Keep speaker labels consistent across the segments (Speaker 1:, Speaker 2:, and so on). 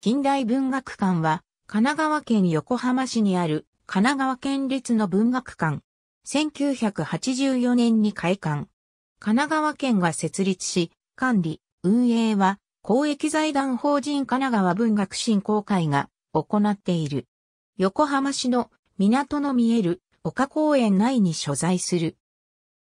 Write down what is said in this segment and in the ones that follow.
Speaker 1: 近代文学館は、神奈川県横浜市にある神奈川県立の文学館。1984年に開館。神奈川県が設立し、管理、運営は公益財団法人神奈川文学振興会が行っている。横浜市の港の見える丘公園内に所在する。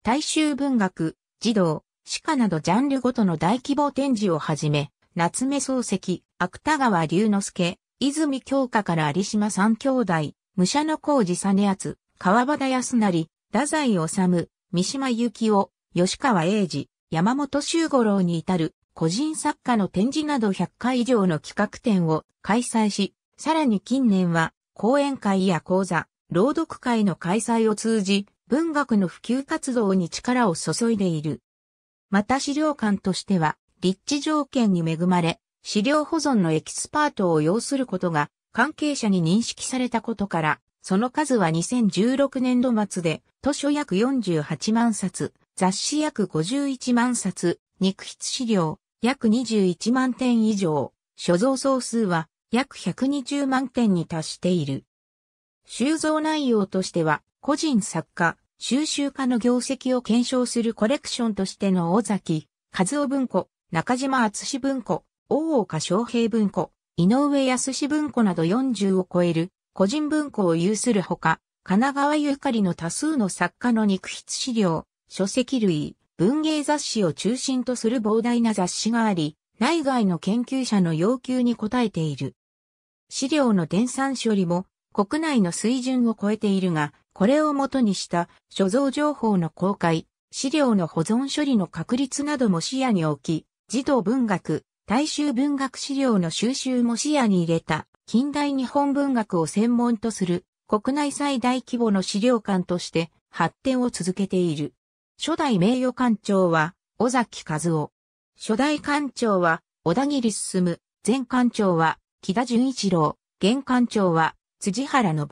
Speaker 1: 大衆文学、児童、歯科などジャンルごとの大規模展示をはじめ、夏目漱石、芥川龍之介、泉京香から有島三兄弟、武者の工事実厚、川端康成、太宰治、三島由紀夫、吉川英治、山本周五郎に至る個人作家の展示など100回以上の企画展を開催し、さらに近年は講演会や講座、朗読会の開催を通じ、文学の普及活動に力を注いでいる。また資料館としては、立地条件に恵まれ、資料保存のエキスパートを要することが関係者に認識されたことから、その数は2016年度末で図書約48万冊、雑誌約51万冊、肉筆資料約21万点以上、所蔵総数は約120万点に達している。収蔵内容としては、個人作家、収集家の業績を検証するコレクションとしての尾崎、和夫文庫、中島厚文庫、大岡昌平文庫、井上康史文庫など40を超える個人文庫を有するほか、神奈川ゆかりの多数の作家の肉筆資料、書籍類、文芸雑誌を中心とする膨大な雑誌があり、内外の研究者の要求に応えている。資料の伝算処理も国内の水準を超えているが、これをもとにした所蔵情報の公開、資料の保存処理の確立なども視野に置き、児童文学、大衆文学資料の収集も視野に入れた、近代日本文学を専門とする国内最大規模の資料館として発展を続けている。初代名誉館長は尾崎和夫。初代館長は小田切進。前館長は木田純一郎。現館長は辻原昇。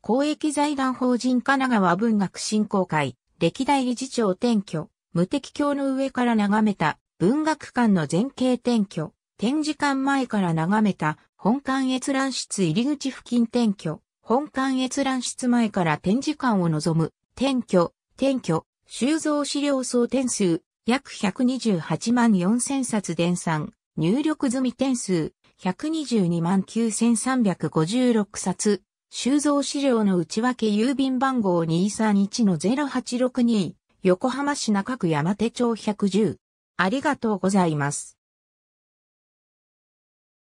Speaker 1: 公益財団法人神奈川文学振興会、歴代理事長転居、無敵橋の上から眺めた文学館の前景転居、展示館前から眺めた本館閲覧室入り口付近転居、本館閲覧室前から展示館を望む、転居、転居、収蔵資料総点数、約128万4000冊伝算、入力済み点数、122万9356冊、収蔵資料の内訳郵便番号231-0862、横浜市中区山手町110。ありがとうございます。